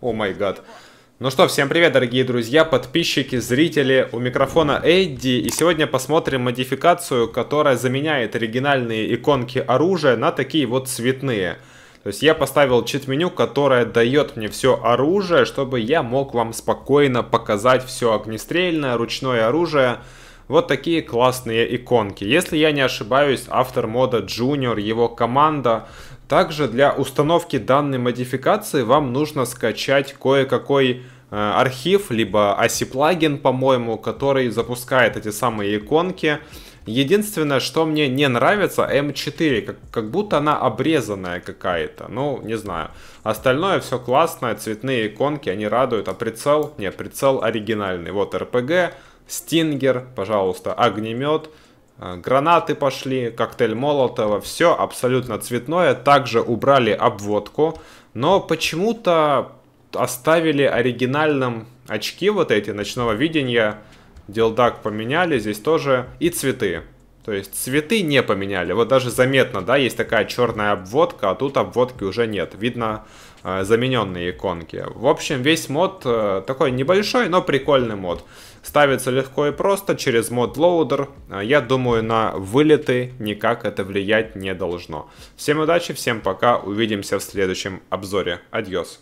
О май гад. Ну что, всем привет, дорогие друзья, подписчики, зрители. У микрофона Эдди. И сегодня посмотрим модификацию, которая заменяет оригинальные иконки оружия на такие вот цветные. То есть я поставил чит-меню, которое дает мне все оружие, чтобы я мог вам спокойно показать все огнестрельное, ручное оружие вот такие классные иконки. Если я не ошибаюсь, автор мода Junior, его команда, также для установки данной модификации вам нужно скачать кое-какой э, архив, либо ASI-плагин, по-моему, который запускает эти самые иконки. Единственное, что мне не нравится, М4, как, как будто она обрезанная какая-то, ну, не знаю. Остальное все классное, цветные иконки, они радуют, а прицел, не, прицел оригинальный. Вот RPG, Стингер, пожалуйста, огнемет, э, гранаты пошли, коктейль Молотова, все абсолютно цветное. Также убрали обводку, но почему-то оставили оригинальным очки вот эти ночного видения. Делдак поменяли, здесь тоже и цветы. То есть цветы не поменяли. Вот даже заметно, да, есть такая черная обводка, а тут обводки уже нет. Видно э, замененные иконки. В общем, весь мод э, такой небольшой, но прикольный мод. Ставится легко и просто через мод лоудер. Э, я думаю, на вылеты никак это влиять не должно. Всем удачи, всем пока, увидимся в следующем обзоре. Адьос.